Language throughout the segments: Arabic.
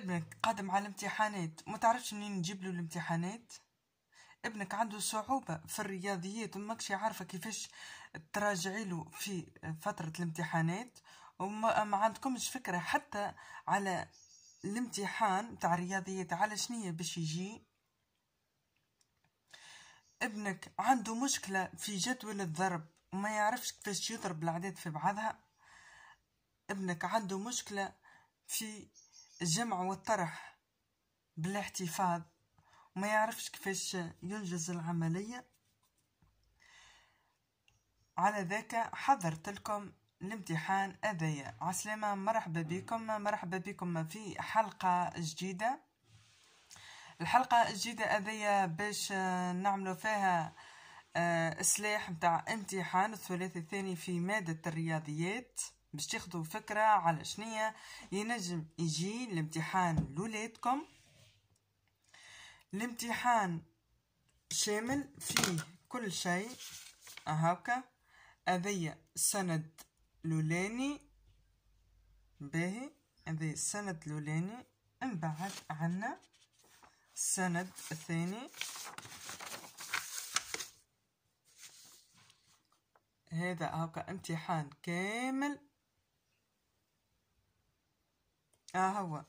ابنك قادم على امتحانات ما تعرفش منين نجيب له الامتحانات ابنك عنده صعوبة في الرياضيات وماكش عارفة كيفاش تراجعي له في فترة الامتحانات وما عندكمش فكرة حتى على الامتحان تاع الرياضيات على شنية باش يجي ابنك عنده مشكلة في جدول الضرب وما يعرفش كيفاش يضرب الأعداد في بعضها ابنك عنده مشكلة في الجمع والطرح بالاحتفاظ وما يعرفش كيفاش ينجز العملية على ذاك حضرت لكم الامتحان هذايا عسلامة مرحبا بكم مرحبا بكم في حلقة جديدة الحلقة الجديدة هذايا باش نعملوا فيها سلاح آه، متاع امتحان الثلاثي الثاني في مادة الرياضيات باش تاخذوا فكره على شنية ينجم يجي الامتحان لولادكم الامتحان شامل فيه كل شيء هاكا هذيا سند لولاني باهي هذا السند الاولاني من بعد عنا السند الثاني هذا هاكا امتحان كامل ها آه، هو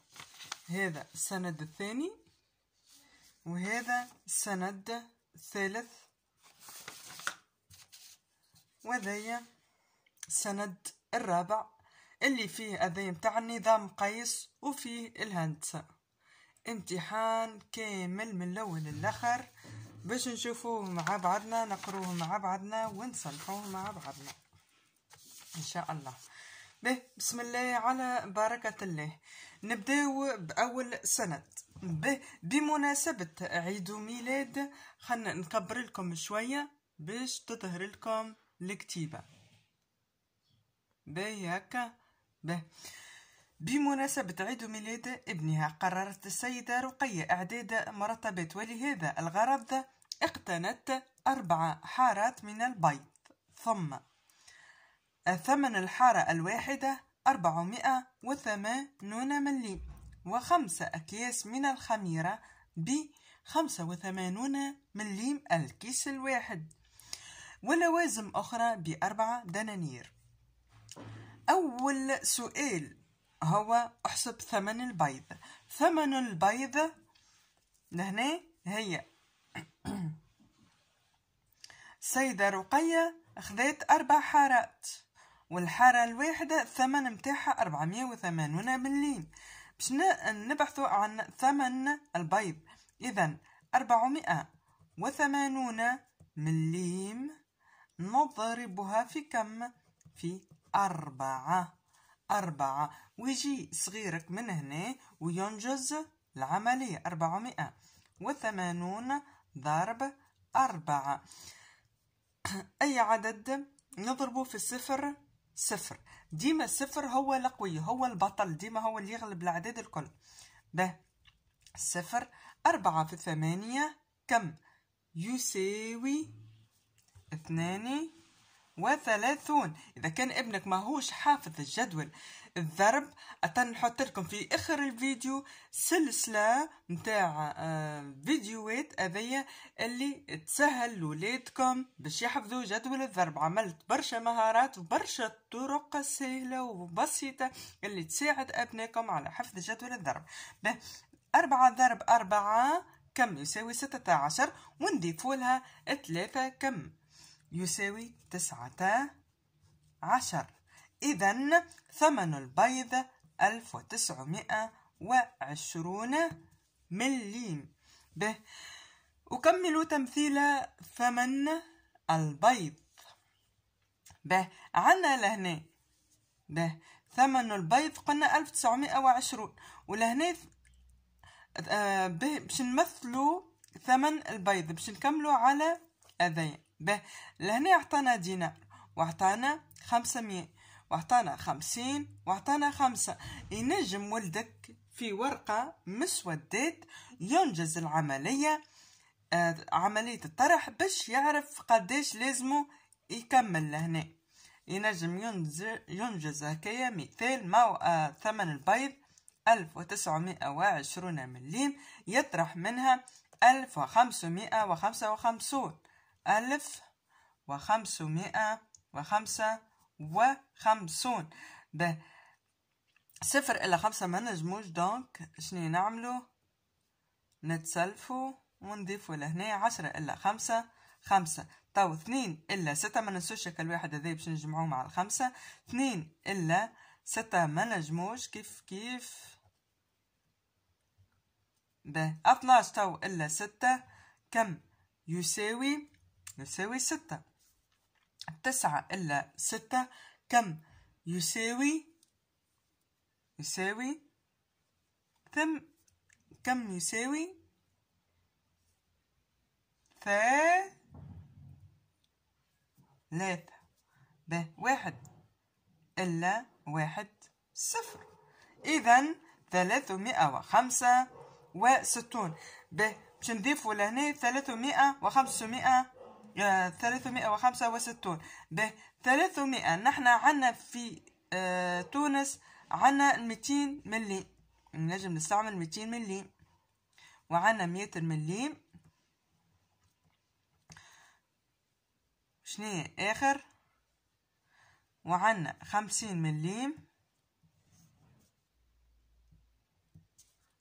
هذا السند الثاني وهذا السند الثالث وهذايا السند الرابع اللي فيه هذايا متاع النظام قيس وفيه الهندسة امتحان كامل من الأول للآخر باش نشوفوه مع بعضنا نقروه مع بعضنا ونصلحوه مع بعضنا إن شاء الله به بسم الله على بركة الله نبداو بأول سند به بمناسبة عيد ميلاد خلنا نكبر لكم شوية باش تظهر لكم الكتيبة به هكا به بمناسبة عيد ميلاد ابنها قررت السيدة رقية إعداد مرتبات ولهذا الغرض اقتنت أربع حارات من البيض ثم ثمن الحارة الواحدة 480 ملي وخمسة أكياس من الخميرة ب 85 مليم الكيس الواحد ولوازم أخرى بأربعة دنانير أول سؤال هو احسب ثمن البيض ثمن البيض لهنا هي سيدة رقية خذات أربع حارات والحارة الواحدة الثمن متاعها 480 مليم باش نبحثوا عن ثمن البيض إذا 480 مليم نضربها في كم في أربعة أربعة ويجي صغيرك من هنا وينجز العملية أربعمائة وثمانون ضرب أربعة أي عدد نضربه في الصفر صفر ديما صفر هو القوي هو البطل ديما هو اللي يغلب الأعداد الكل ب صفر أربعة في ثمانية كم يساوي اثنان وثلاثون إذا كان ابنك ماهوش حافظ الجدول الضرب نحط لكم في اخر الفيديو سلسلة نتاع آه، فيديوهات هذيا اللي تسهل لولادكم باش يحفظوا جدول الضرب عملت برشا مهارات وبرشا طرق سهلة وبسيطة اللي تساعد ابنائكم على حفظ جدول الضرب أربعة ضرب أربعة كم يساوي ستة عشر ونضيفوا لها ثلاثة كم يساوي تسعة عشر إذا ثمن البيض 1920 مليم به أكمل تمثيل ثمن البيض به عنا لهنا به ثمن البيض قلنا 1920 ولهنا آه، به باش نمثلو ثمن البيض باش نكملو على أذين به لهنا عطانا دينار وعطانا 500 وعطانا خمسين وعطانا خمسة ينجم ولدك في ورقة مسودات ينجز العملية آه عملية الطرح باش يعرف قداش لازمه يكمل لهنا ينجم ينجز هكايا مثال ما آه ثمن البيض ألف وتسعمائة وعشرون مليم يطرح منها ألف وخمسمائة وخمسة وخمسون ألف وخمسمائة وخمسة وخمسون ب صفر إلى خمسة ما نجموش دونك شنو نعملو نتسلفو ونضيفو لهنا عشرة إلا خمسة خمسة تو اثنين إلا ستة ما ننسوش شكل واحد هذا باش نجمعوه مع الخمسة اثنين إلا ستة ما نجموش كيف كيف ب اثناش تو إلا ستة كم يساوي يساوي ستة تسعة إلا ستة كم يساوي يساوي ثم كم يساوي ثلاثة ب واحد إلا واحد صفر إذا ثلاثمائة وخمسة وستون به باش نضيفوا لهنا ثلاثمائة وخمسمائة 365 آه، وخمسة وستون به ثلاثمائة نحن عنا في آه، تونس عنا ميتين ملي نجم نستعمل ميتين ملي وعنا 100 ملي شنية آخر وعنا خمسين ملي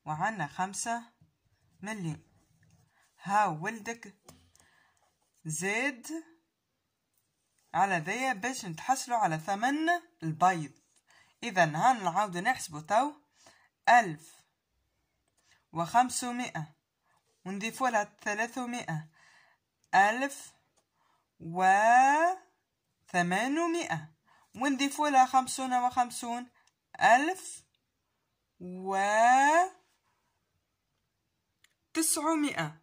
وعنا خمسة ملي ها ولدك زاد على ذي باش نتحصلوا على ثمن البيض إذا هنعاود نحسبو تو ألف وخمسمائة ونضيفوا لها ثلاثمائة ألف و ونضيفوا لها خمسون وخمسون ألف و تسعمائة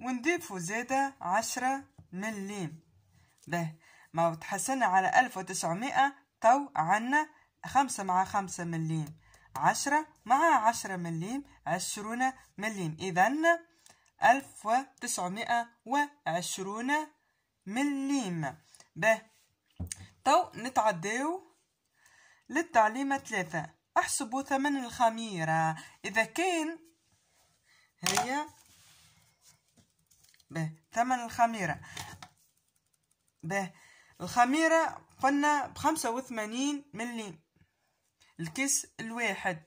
ونضيفوا زادة عشرة مليم به ما تحسنا على ألف وتسعمائة تو عنا خمسة مع خمسة مليم عشرة مع عشرة مليم عشرون مليم إذا ألف وتسعمائة وعشرون مليم به تو نتعداو للتعليمة ثلاثة احسبوا ثمن الخميرة إذا كان هي به ثمن الخميرة به الخميرة قلنا بخمسة وثمانين ملي الكيس الواحد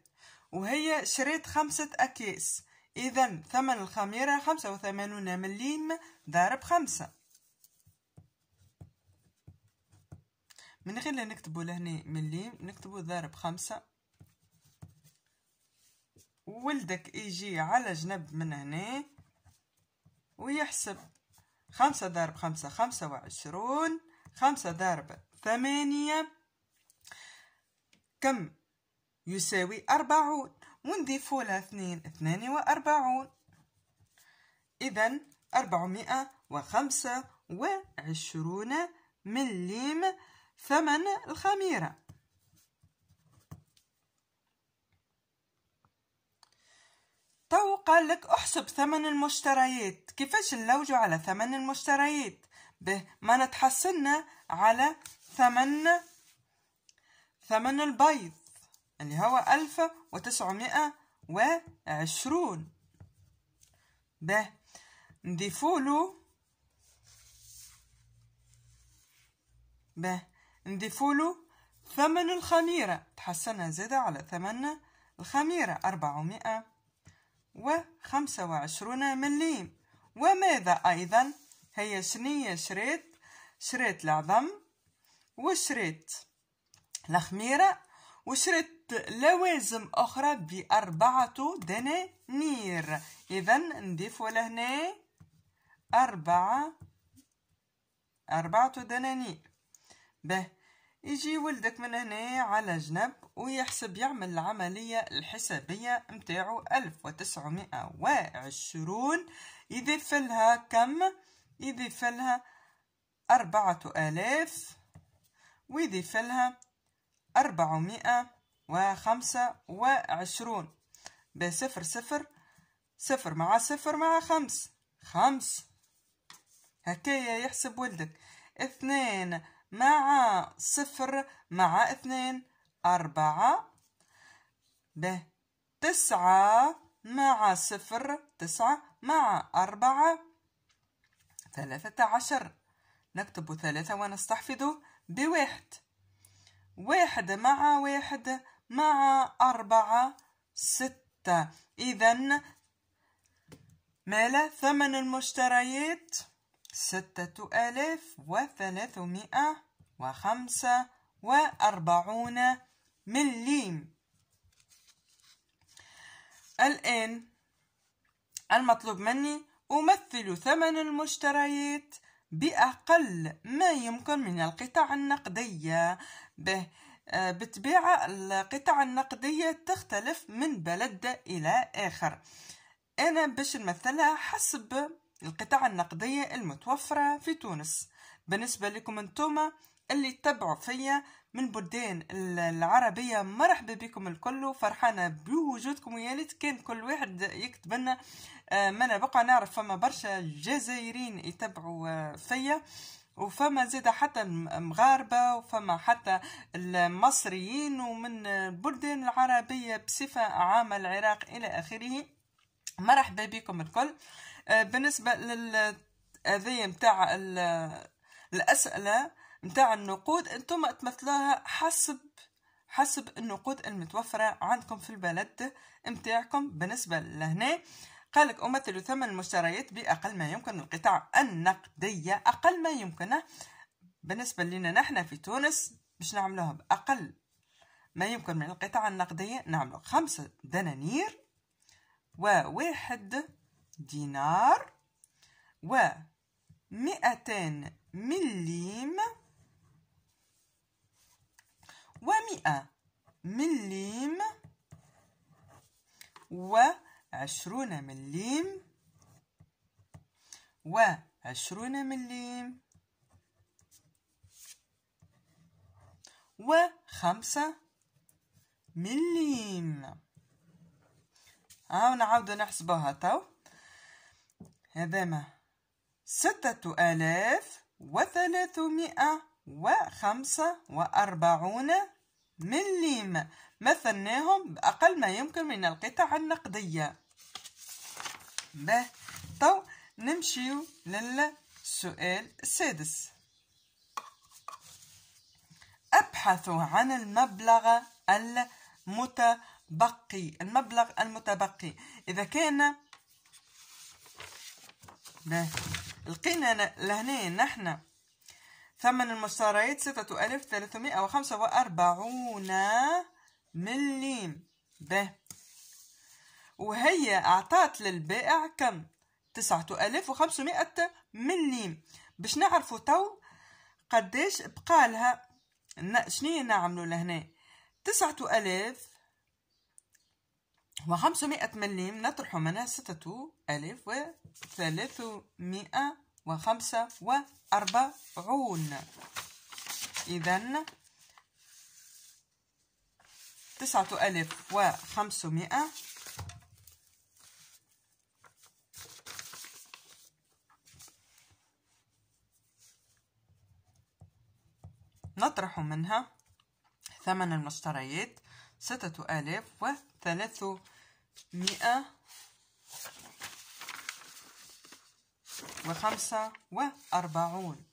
وهي شريت خمسة أكياس إذا ثمن الخميرة خمسة وثمانون مليم ضارب خمسة من غير لا نكتبو لهنا مليم نكتبو ضارب خمسة ولدك يجي على جنب من هنا ويحسب خمسة ضرب خمسة خمسة وعشرون خمسة ضرب ثمانية كم يساوي أربعون ونضيف لها اثنين اثنان وأربعون إذا أربعمائة وخمسة وعشرون مليم ثمن الخميرة تو قال لك احسب ثمن المشتريات كيفاش نلوجوا على ثمن المشتريات به ما نتحصلنا على ثمن ثمن البيض اللي هو ألف وتسعمائة وعشرون به نضيفولو به نضيفولو ثمن الخميرة تحصلنا زادة على ثمن الخميرة أربعمائة وخمسة وعشرون مليم وماذا أيضا هي شنية شريت شريت العظم وشريت الخميرة وشريت لوازم أخرى بأربعة دنانير إذا نضيف لهنا أربعة أربعة دنانير به يجي ولدك من هنا على جنب ويحسب يعمل العملية الحسابية متاعو ألف وتسعمائة وعشرون يضيف لها كم يضيف لها أربعة آلاف ويضيف لها أربعمائة وخمسة وعشرون بصفر صفر صفر مع صفر مع خمس خمس هكايا يحسب ولدك اثنين مع صفر مع اثنين أربعة ب تسعة مع صفر تسعة مع أربعة ثلاثة عشر نكتب ثلاثة ونستحفظ بواحد واحد مع واحد مع أربعة ستة إذا مال ثمن المشتريات ستة ألاف وثلاثمائة وخمسة وأربعون مليم الآن المطلوب مني أمثل ثمن المشتريات بأقل ما يمكن من القطع النقدية به بطبيعة القطع النقدية تختلف من بلد إلى آخر أنا باش نمثلها حسب القطع النقدية المتوفرة في تونس بالنسبة لكم انتوما اللي تتبعوا فيا من بلدان العربية مرحبا بكم الكل فرحانة بوجودكم ويا ليت كان كل واحد يكتب لنا آه، ما بقى نعرف فما برشا جزائريين يتبعوا آه، فيا وفما زيد حتى مغاربة وفما حتى المصريين ومن البلدان العربية بصفة عامة العراق إلى آخره مرحبا بكم الكل آه، بالنسبه للاذيه آه، نتاع الاسئله نتاع النقود انتم تمثلوها حسب حسب النقود المتوفرة عندكم في البلد متاعكم بالنسبة لهنا قالك أمثل ثمن المشتريات بأقل ما يمكن القطاع النقدية أقل ما يمكن بالنسبة لنا نحن في تونس باش نعملوها بأقل ما يمكن من القطاع النقدية نعملو خمسة دنانير وواحد دينار و 200 مليم و100 مليم وعشرون مليم وعشرون مليم خمسة مليم ها نعاودو نحسبوها تو هذا ما ستة آلاف وثلاثمائة وخمسة وأربعون مليم مثلناهم بأقل ما يمكن من القطع النقدية به تو نمشيو للسؤال السادس أبحث عن المبلغ المتبقي المبلغ المتبقي إذا كان ده لقينا لهنا نحن ثمن المشتريات ستة ألف ثلاثمائة وخمسة وأربعون مليم به وهي أعطت للبائع كم؟ تسعة ألف وخمسمائة مليم باش نعرفوا تو قداش بقالها شنو نعملوا لهنا تسعة ألاف وخمسمائة مليم نطرح منها ستة ألف وثلاثمائة وخمسة وأربعون إذا تسعة ألف وخمسمائة نطرح منها ثمن المشتريات ستة آلاف وثلاثمائة وخمسة وأربعون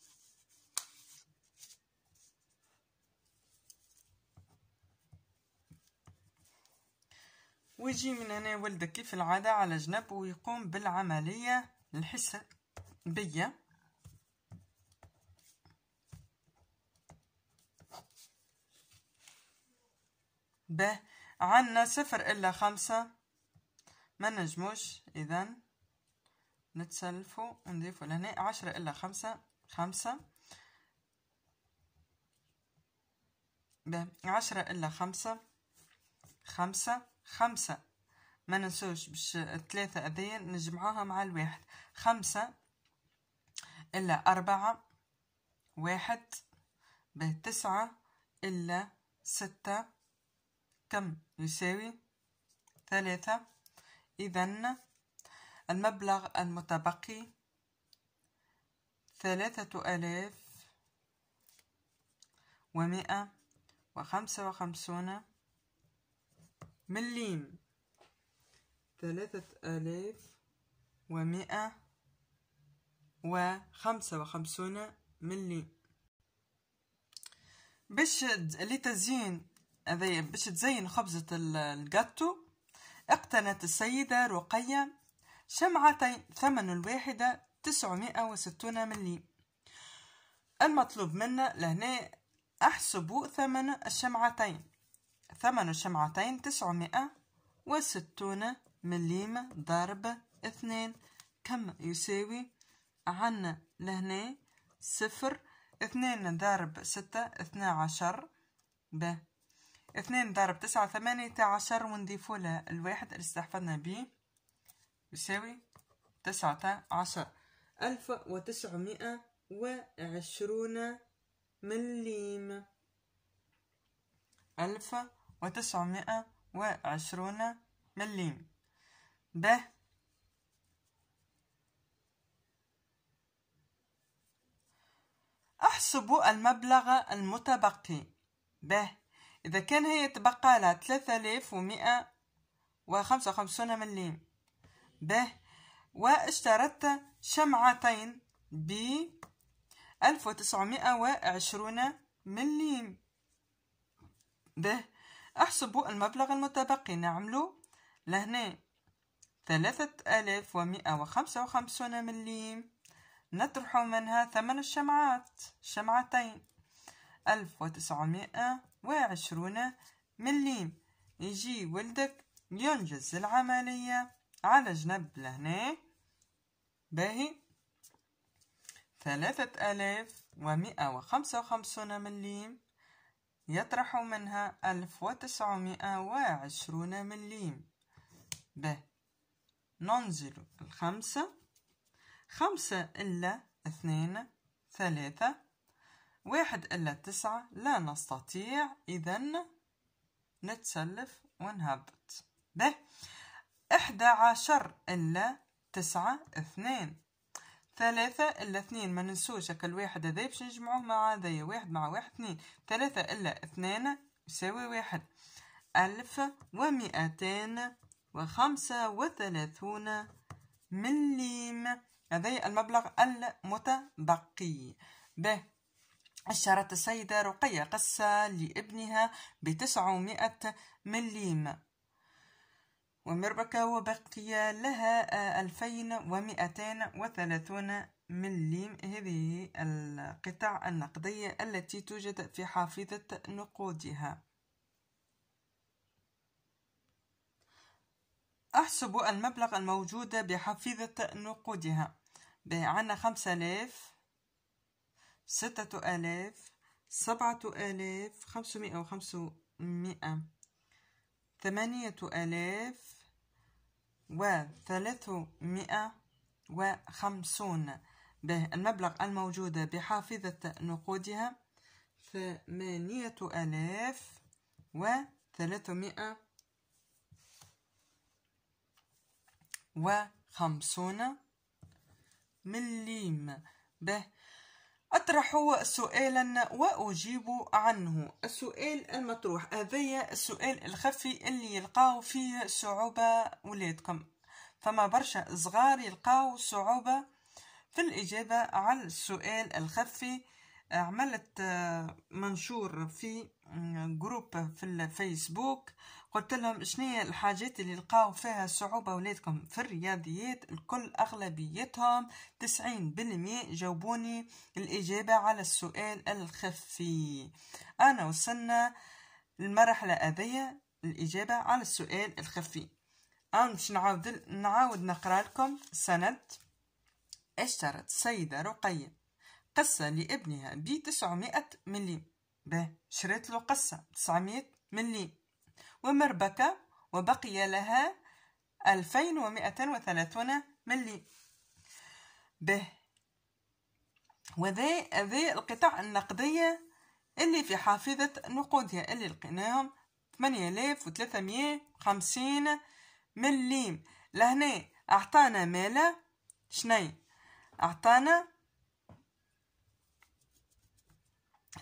ويجي من هنا ولدك كيف العادة على جنب ويقوم بالعملية الحسابية ب عنا صفر إلا خمسة ما نجموش إذا نتسلفو ونضيفو لهنا عشرة إلا خمسة خمسة ب عشرة إلا خمسة خمسة خمسة ما ننسوش باش الثلاثة هذيا نجمعوها مع الواحد خمسة إلا أربعة واحد به تسعة إلا ستة كم يساوي ثلاثة إذا المبلغ المتبقي ثلاثة آلاف ومائة وخمسة وخمسون مليم ثلاثة آلاف ومائة وخمسة وخمسون مليم باش لتزيين هذايا باش تزين خبزة الجاتو اقتنت السيدة رقية شمعتين ثمن الواحدة تسعمائة وستون ملي المطلوب منا لهنا احسبوا ثمن الشمعتين ثمن الشمعتين تسعمائة وستون مليم ضرب اثنين كم يساوي عنا لهنا صفر اثنين ضرب ستة اثنا عشر به اثنين ضرب تسعة ثمانية عشر ونضيفو لها الواحد اللي استحفظنا بيه يساوي تسعة عشر ألف وتسعمائة وعشرون مليم ألف وتسعمائة وعشرون مليم ب أحسب المبلغ المتبقي به إذا كان هي تبقى لها ثلاثة آلاف ومئة وخمسة وخمسون مليم به واشترت شمعتين ب ألف وتسعمائة وعشرون مليم به احسبوا المبلغ المتبقي نعملو لهنا ثلاثة آلاف ومئة وخمسة وخمسون مليم نطرح منها ثمن الشمعات شمعتين ألف وتسعمائة وعشرون مليم يجي ولدك ينجز العملية على جنب لهنا باهي ثلاثة ألاف ومئة وخمسة وخمسون مليم يطرح منها ألف وتسعمائة وعشرون مليم به ننزل الخمسة خمسة إلا اثنين ثلاثة واحد إلا تسعة لا نستطيع إذا نتسلف ونهبط به إحدى عشر إلا تسعة اثنين ثلاثة إلا اثنين ما ننسوش هكا الواحد هذا باش نجمعوه مع هذايا واحد مع واحد اثنين ثلاثة إلا اثنين يساوي واحد ألف ومئتين وخمسة وثلاثون مليم هذايا المبلغ المتبقي به أشارت السيدة رقية قصة لابنها بتسعمائة مليم ومربكة وبقي لها آه، ألفين ومئتان وثلاثون مليم هذه القطع النقدية التي توجد في حافظة نقودها أحسب المبلغ الموجود بحافظة نقودها بمعنى خمسة آلاف ستة آلاف سبعة آلاف خمسمائة وخمسمائة ثمانية آلاف وثلاثمائة وخمسون به المبلغ الموجود بحافظة نقودها ثمانية آلاف وثلاثمائة وخمسون مليم به أطرح سؤالا وأجيب عنه السؤال المطروح هذايا السؤال الخفي اللي يلقاو فيه صعوبة ولادكم فما برشا صغار يلقاو صعوبة في الإجابة على السؤال الخفي عملت منشور في جروب في الفيسبوك قلت لهم شنو الحاجات اللي لقاو فيها صعوبة ولادكم في الرياضيات الكل أغلبيتهم تسعين بالمية جاوبوني الإجابة على السؤال الخفي أنا وصلنا المرحلة هذيا الإجابة على السؤال الخفي أنا مش نعاود نعاود نقرا لكم سند اشترت سيدة رقية قصة لابنها بتسعمائة مليم به شريت له قصة تسعمائة مليم ومربكة وبقي لها 2230 ملي به وذي ذي القطع النقدية اللي في حافظة نقودها اللي لقيناهم 8350 مليم لهنا أعطانا مالا شني أعطانا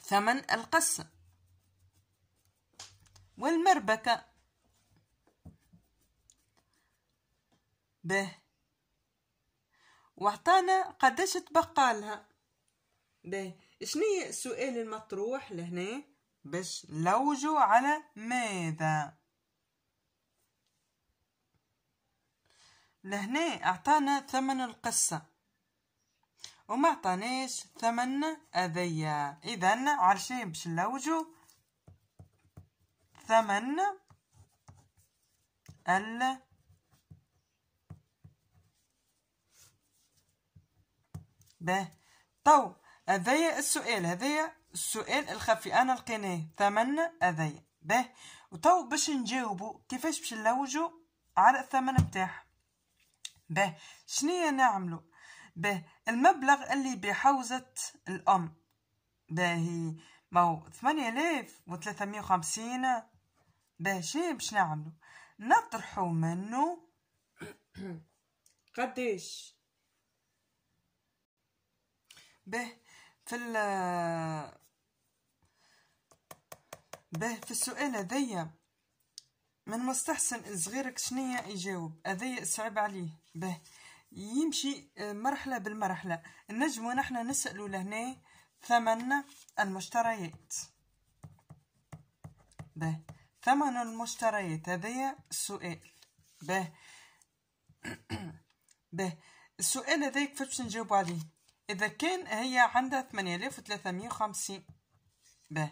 ثمن القصة والمربكة به وعطانا قداش تبقى لها به شنو السؤال المطروح لهنا باش نلوجو على ماذا لهنا اعطانا ثمن القصة وما اعطاناش ثمن أذية اذا عرشان باش نلوجو ثمن ال ب تو هذايا السؤال هذايا السؤال الخفي انا لقيناه ثمن هذايا ب وتو باش نجاوبو كيفاش باش نلوجو على الثمن بتاعها شنو هي نعملو ب المبلغ اللي بحوزة الأم باهي مو ثمانية آلاف وثلاثمية وخمسين باش باش نعملو نطرحو منو قداش به في ال به في السؤال هذايا من مستحسن صغيرك شنيا يجاوب هذايا صعب عليه به يمشي مرحله بالمرحله نجمو نحنا نسالو لهنا ثمن المشتريات به ثمن المشتريات هذايا السؤال باه باه السؤال هذا كيفاش نجاوب عليه اذا كان هي عندها 8350 باه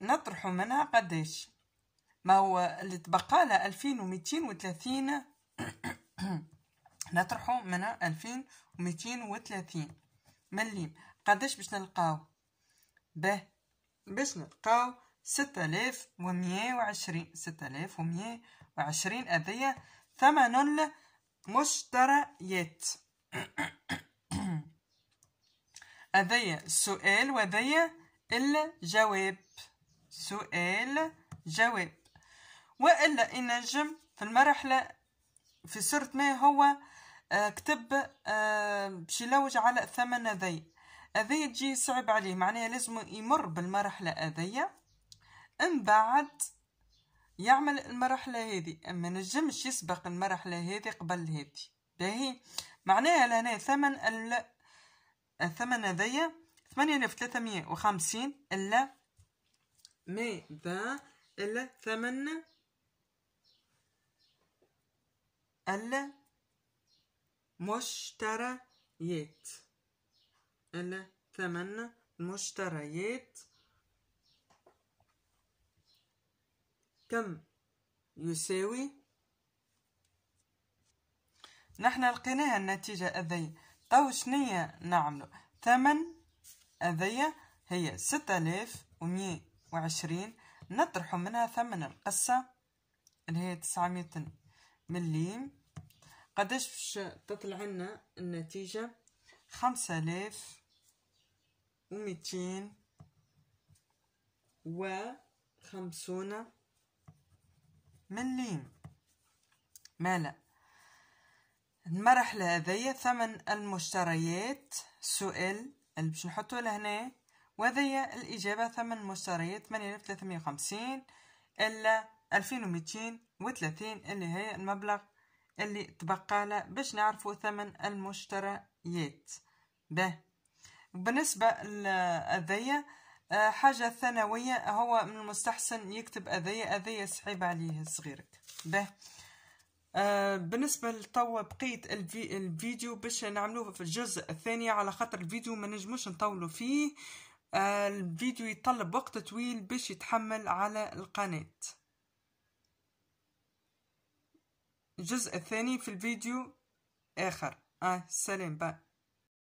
نطرح منها قداش ما هو اللي تبقى لها 2230 نطرحوا منها 2230 مليم قداش باش نلقاو باه باش نلقاو ستة ومية وعشرين ستة ومية وعشرين أذية ثمن المشتريات أذية سؤال وذية الجواب سؤال جواب وإلا إن في المرحلة في سورة ما هو آه، كتب آه، باش يلوج على ثمن ذي أذية تجي صعب عليه معناها لازم يمر بالمرحلة أذية من بعد يعمل المرحلة هذه أما نجمش يسبق المرحلة هذه قبل هذه باهي معناها لهنا ثمن ال الثمن هذايا ثمانية آلاف ثلاثمية وخمسين إلا ماذا إلا ثمن المشتريات إلا ثمن المشتريات كم يساوي نحن لقيناها النتيجة أذية تو شنية نعملو ثمن أذية هي ستة آلاف ومية وعشرين نطرحو منها ثمن القصة اللي هي تسعمية مليم قداش باش تطلع لنا النتيجة خمسة آلاف وميتين وخمسون مليم مالا المرحلة هذيا ثمن المشتريات سؤال اللي باش نحطو لهنا وهذيا الإجابة ثمن المشتريات 8350 إلا 2230 اللي هي المبلغ اللي تبقى له باش نعرفو ثمن المشتريات به بالنسبة لهذيا آه، حاجة ثانوية هو من المستحسن يكتب أذية أذية صعيبة عليه صغيرك به آه بالنسبة لتوا بقية الفي الفيديو باش نعملوه في الجزء الثاني على خاطر الفيديو ما نجموش نطولوا فيه آه الفيديو يطلب وقت طويل باش يتحمل على القناة الجزء الثاني في الفيديو آخر آه سلام باي